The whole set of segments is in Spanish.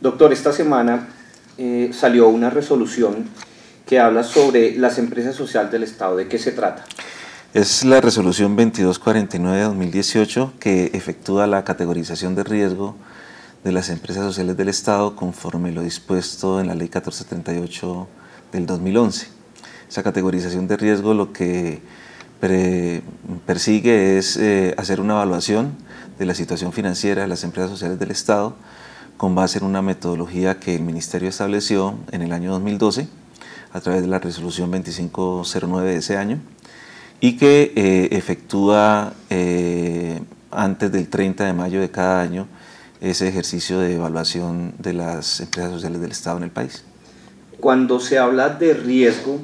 Doctor, esta semana eh, salió una resolución que habla sobre las empresas sociales del Estado. ¿De qué se trata? Es la resolución 2249 de 2018 que efectúa la categorización de riesgo de las empresas sociales del Estado conforme lo dispuesto en la ley 1438 del 2011. Esa categorización de riesgo lo que persigue es eh, hacer una evaluación de la situación financiera de las empresas sociales del Estado con base en una metodología que el Ministerio estableció en el año 2012 a través de la resolución 2509 de ese año y que eh, efectúa eh, antes del 30 de mayo de cada año ese ejercicio de evaluación de las empresas sociales del Estado en el país. Cuando se habla de riesgo,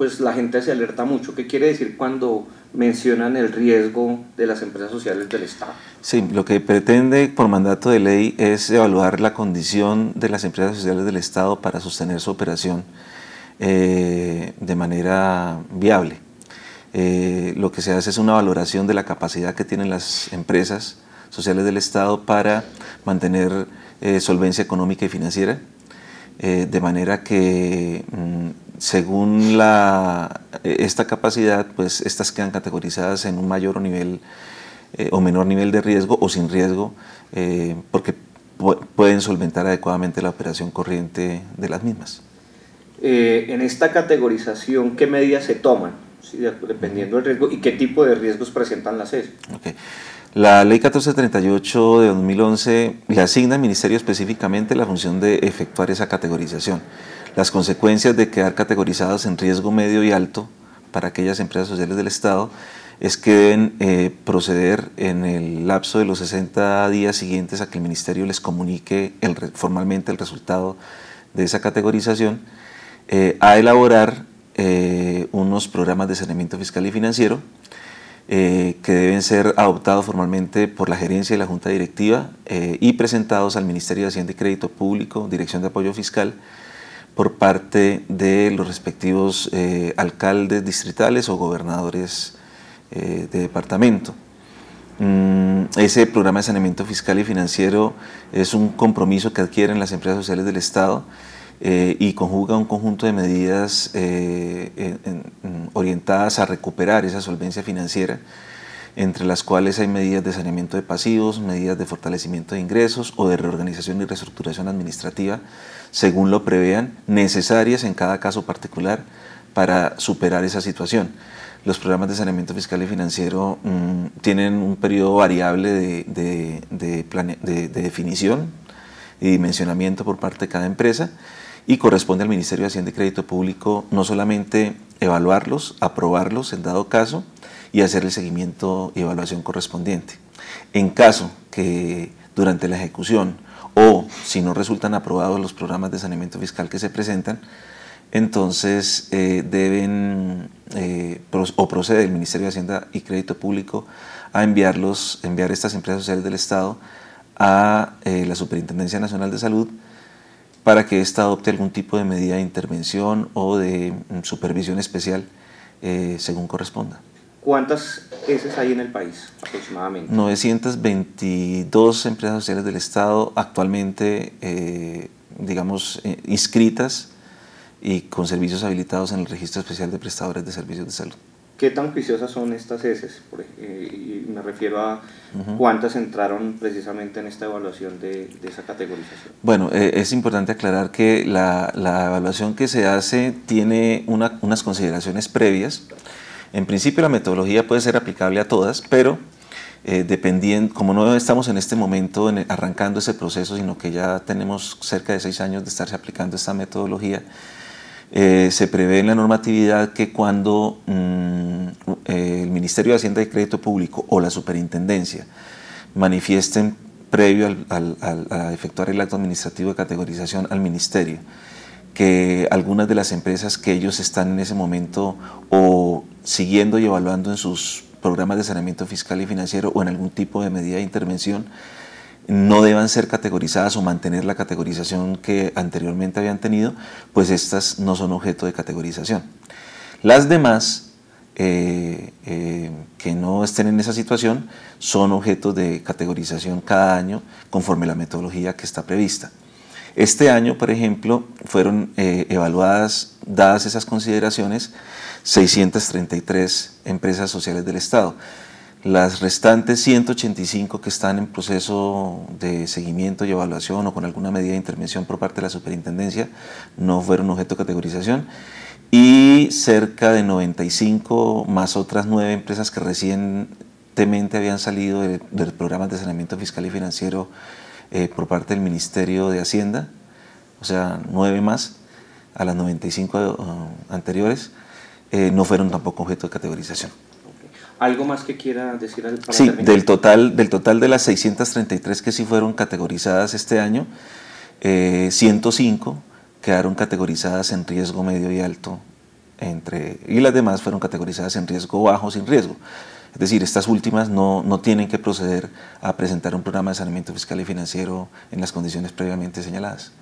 pues la gente se alerta mucho. ¿Qué quiere decir cuando mencionan el riesgo de las empresas sociales del Estado? Sí, lo que pretende por mandato de ley es evaluar la condición de las empresas sociales del Estado para sostener su operación eh, de manera viable. Eh, lo que se hace es una valoración de la capacidad que tienen las empresas sociales del Estado para mantener eh, solvencia económica y financiera, de manera que mm, según e, esta capacidad, pues estas quedan categorizadas en un mayor o nivel eh, o menor nivel de riesgo o sin riesgo, eh, porque pueden solventar adecuadamente la operación corriente de las mismas. Eh, en esta categorización, ¿qué medidas se toman? dependiendo del riesgo y qué tipo de riesgos presentan las ES. La ley 1438 de 2011 le asigna al ministerio específicamente la función de efectuar esa categorización. Las consecuencias de quedar categorizadas en riesgo medio y alto para aquellas empresas sociales del Estado es que deben eh, proceder en el lapso de los 60 días siguientes a que el Ministerio les comunique formalmente el resultado de esa categorización, eh, a elaborar eh, unos programas de saneamiento fiscal y financiero que deben ser adoptados formalmente por la gerencia y la junta directiva y presentados al Ministerio de Hacienda y Crédito Público, Dirección de Apoyo Fiscal, por parte de los respectivos eh, alcaldes distritales o gobernadores eh, de departamento. Mm, ese programa de saneamiento fiscal y financiero es un compromiso que adquieren las empresas sociales del Estado eh, y conjuga un conjunto de medidas orientadas a recuperar esa solvencia financiera entre las cuales hay medidas de saneamiento de pasivos, medidas de fortalecimiento de ingresos o de reorganización y reestructuración administrativa, según lo prevean, necesarias en cada caso particular para superar esa situación. Los programas de saneamiento fiscal y financiero mm, tienen un periodo variable de definición y dimensionamiento por parte de cada empresa y corresponde al Ministerio de Hacienda y Crédito Público no solamente evaluarlos, aprobarlos en dado caso y hacer el seguimiento y evaluación correspondiente. En caso que durante la ejecución o si no resultan aprobados los programas de saneamiento fiscal que se presentan, entonces eh, deben eh, o procede el Ministerio de Hacienda y Crédito Público a enviarlos, enviar estas empresas sociales del Estado a eh, la Superintendencia Nacional de Salud para que ésta adopte algún tipo de medida de intervención o de mm, supervisión especial eh, según corresponda. ¿Cuántas ESES hay en el país aproximadamente? 922 empresas sociales del Estado actualmente, eh, digamos, eh, inscritas y con servicios habilitados en el Registro Especial de Prestadores de Servicios de Salud. ¿Qué tan juiciosas son estas heces? Eh, y me refiero a cuántas entraron precisamente en esta evaluación de, esa categorización. Bueno, eh, es importante aclarar que la, evaluación que se hace tiene unas consideraciones previas. En principio la metodología puede ser aplicable a todas, pero eh, dependiendo, como no estamos en este momento arrancando ese proceso, sino que ya tenemos cerca de seis años de estarse aplicando esta metodología, se prevé en la normatividad que cuando... Mm, Ministerio de Hacienda y Crédito Público o la Superintendencia manifiesten previo al, a efectuar el acto administrativo de categorización al Ministerio que algunas de las empresas que ellos están en ese momento o siguiendo y evaluando en sus programas de saneamiento fiscal y financiero o en algún tipo de medida de intervención no deban ser categorizadas o mantener la categorización que anteriormente habían tenido, pues estas no son objeto de categorización. Las demás eh, eh, que no estén en esa situación son objetos de categorización cada año conforme la metodología que está prevista. Este año, por ejemplo, fueron eh, evaluadas, dadas esas consideraciones, 633 empresas sociales del Estado. Las restantes 185 que están en proceso de seguimiento y evaluación o con alguna medida de intervención por parte de la superintendencia no fueron objeto de categorización y cerca de 95 más otras nueve empresas que recientemente habían salido del programa de saneamiento fiscal y financiero eh, por parte del Ministerio de Hacienda, o sea, nueve más a las 95 eh, anteriores, eh, no fueron tampoco objeto de categorización. ¿Algo más que quiera decir al Sí, del total, del total de las 633 que sí fueron categorizadas este año, 105 quedaron categorizadas en riesgo medio y alto entre, y las demás fueron categorizadas en riesgo bajo, sin riesgo. Es decir, estas últimas no, no, tienen que proceder a presentar un programa de saneamiento fiscal y financiero en las condiciones previamente señaladas.